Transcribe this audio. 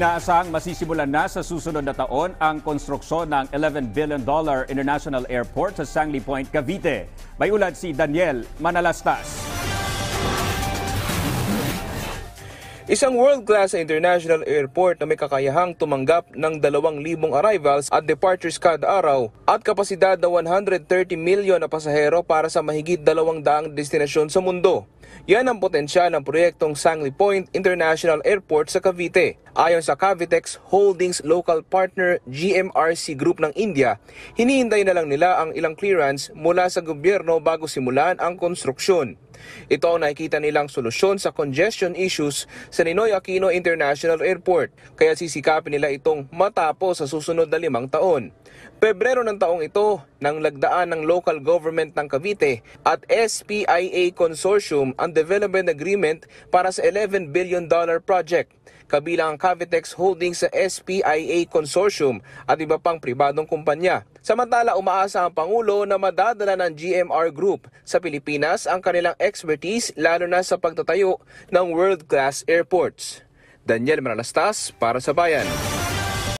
Inaasahang masisimulan na sa susunod na taon ang konstruksyon ng $11 billion international airport sa Sangley Point, Cavite. May ulat si Daniel Manalastas. Isang world-class international airport na may kakayahang tumanggap ng 2,000 arrivals at departures kada araw at kapasidad na 130 milyon na pasahero para sa mahigit 200 destinasyon sa mundo. Yan ang potensyal ng proyektong Sangli Point International Airport sa Cavite. Ayon sa Cavitex Holdings Local Partner GMRC Group ng India, hinihintay na lang nila ang ilang clearance mula sa gobyerno bago simulan ang konstruksyon. Ito ang nakikita nilang solusyon sa congestion issues sa Ninoy Aquino International Airport, kaya sisikapin nila itong matapos sa susunod na limang taon. Pebrero ng taong ito, nang lagdaan ng local government ng Cavite at SPIA Consortium ang development agreement para sa 11 billion dollar project kabilang ang Cavitex Holdings sa SPIA Consortium at iba pang pribadong kumpanya. Samantala, umaasa ang Pangulo na madadala ng GMR Group sa Pilipinas ang kanilang expertise lalo na sa pagtatayo ng world-class airports. Daniel Maralastas para sa Bayan.